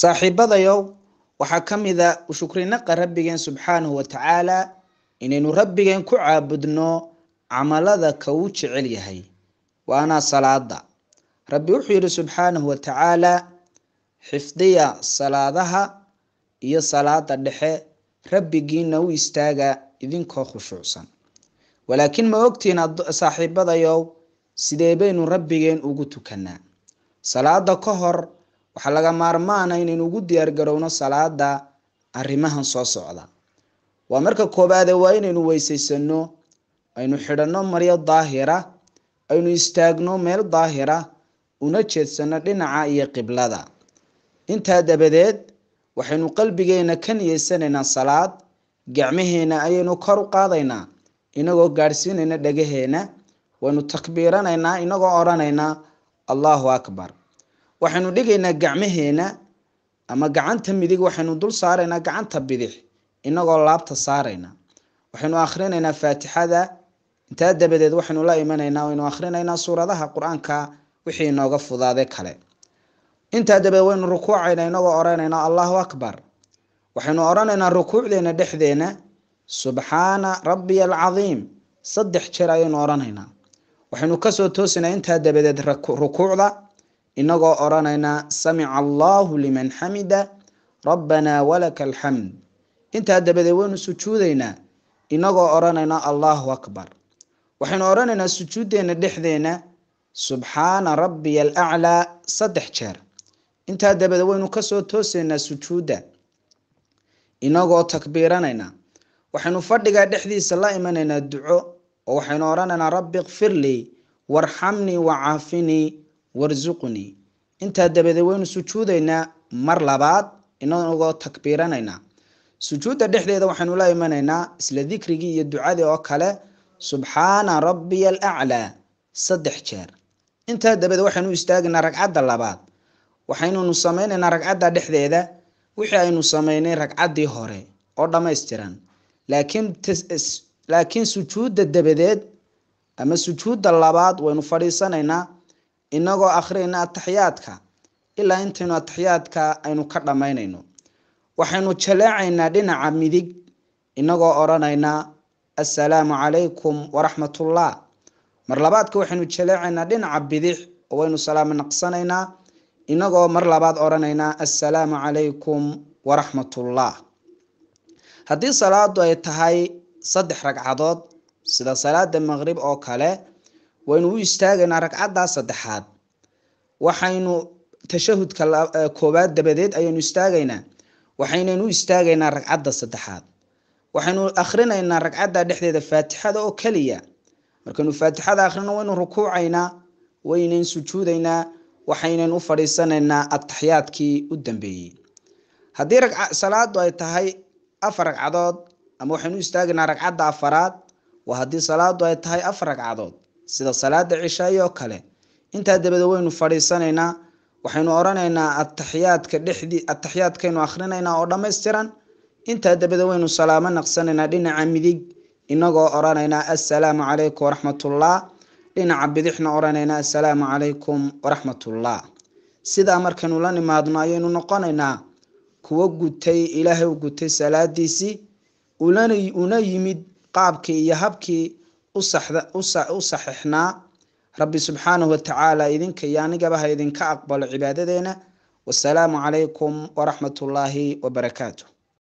saaxiibadayow waxaa ka mida shukrinaqa rabbigeen subxaanahu watacaala inaynu rabbigeen ku caabudno camalada ka uu jecel yahay waana salaada rabbi wuxuu yidhi subxaanahu watacaala xifdiya salaadaha iyo salaada dhexe rabbigiina u istaaga idinkoo khushuucsan walaakiin ma ogtiin saaxiibadayow sidee baynu rabbigeen ugu tukanaa salaada ka hor waxaa laga maarmaana inaynu ugu diyaargarowno salaada arrimahan soo socda waa marka koobaade waa inaynu weysaysanno aynu xidhanno maryo daahira aynu istaagno meel daahira una jeedsanno dhinaca iyo qiblada intaa dabadeed waxaynu qalbigeena ka niyeysanaynaa salaad gacmaheena ayaynu kor u qaadaynaa inagoo gaadhsiinayna dhegaheena waynu takbiiranaynaa inagoo odhanaynaa allahu akbar waxaynu dhigaynaa gacmaheena ama gacanta midig waxaynu dul saaraynaa gacanta bidix inagoo laabta saarayna waxaynu akhrinaynaa faatixada intaa dabadeed waxaynu la imanaynaa waynu akhrinaynaa suuradaha qur-aanka wixii inooga fudaade kale intaa dabadeed waynu rukuucaynaa inagoo odhanaynaa allahu akbar waxaynu odhanaynaa rukuucdeena dhexdeena subxaana rabbiya alcadiim saddex jeer ayaynu odhanaynaa waxaynu kasoo toosinaa intaa dabadeed rukuucda inagoo odhanayna samica allaahu liman xamida rabbanaa walaka alxamd intaa dabadeed waynu sujuudaynaa inagoo odhanayna allahu akbar waxaynu odhanaynaa sujuuddeenna dhexdeenna subxaana rabbiya alaclaa saddex jeer intaa dabadeed waynu kasoo toosaynaa sujuudda inagoo takbiiranaynaa waxaynu fadhigaa dhexdiisa la imanaynaa duco oo waxaynu odhanaynaa rabbi ikfir warxamnii waarxamnii wacaafinii warsuqnii intaa dabadeed waynu sujuudaynaa mar labaad inagoo takbiiranaynaa sujuudda dhexdeeda waxaynu la imanaynaa isla dikrigii iyo ducadii oo kale subxaana rabbiya alaclaa saddex jeer intaa dabadeed waxaynu istaagaynaa ragcadda labaad waxaynunu samaynaynaa ragcadda dhexdeeda wixii aynu samaynay ragcaddii hore oo dhammaystiran laakiin laakiin sujuudda dabadeed ama sujuudda labaad waynu fadhiisanaynaa inagoo akhriyayna ataxiyaadka ilaa intaynu ataxiyaadka aynu ka dhammaynayno waxaynu jaleecaynaa dhinaca midig inagoo odhanaynaa assalaamu calaykum waraxmatullah mar labaadka waxaynu jaleecaynaa dhinaca bidix oo waynu salaamo naqsanaynaa inagoo mar labaad odhanaynaa assalaamu calaykum waraxmatullah haddii salaadu ay tahay saddex ragcadood sida salaada maqrib oo kale waynu u istaagaynaa ragcaddaa saddexaad waxaynu tashahudka e, koobaad dabadeed ayaynu istaagaynaa u istaagaynaa ragcadda saddexaad waxaynu akhrinaynaa ragcaddaa dhexdeeda faatixada oo keliya markaynu faatixada akhrino waynu rukuucaynaa waynayn sujuudaynaa waxaynayn u fadhiisanaynaa ataxyaadkii u dambeeyey haddii salaadu ay tahay afar ragcadood ama waxaynu u istaagaynaa ragcadda afaraad wa haddii salaadu ay tahay afar ragcadood sida salaada cishaayi oo kale intaa dabada waynu fadhiisanaynaa waxaynu oranaynaa ataxyaadka dhexdii ataxyaadkaynu akhrinaynaa oo dhammaystiran intaa dabada waynu salaamo naqsanaynaa dhinaca midig inagoo oranaynaa assalaamu calaykum waraxmatullah dhinaca bidixna oranaynaa assalaamu calaykum waraxmatullah sidaa markaynu la nimaadno ayaynu noqonaynaa kuwo gutay ilaahay u gutay salaadiisii una yimid qaabkii iyo habkii u saxiixnaa rabbi subxaanahu watacaala idinka iyo anigaba ha idinka aqbalo cibaadadeena wasalaamu calaykum waraxmat ullaahi wabarakaatu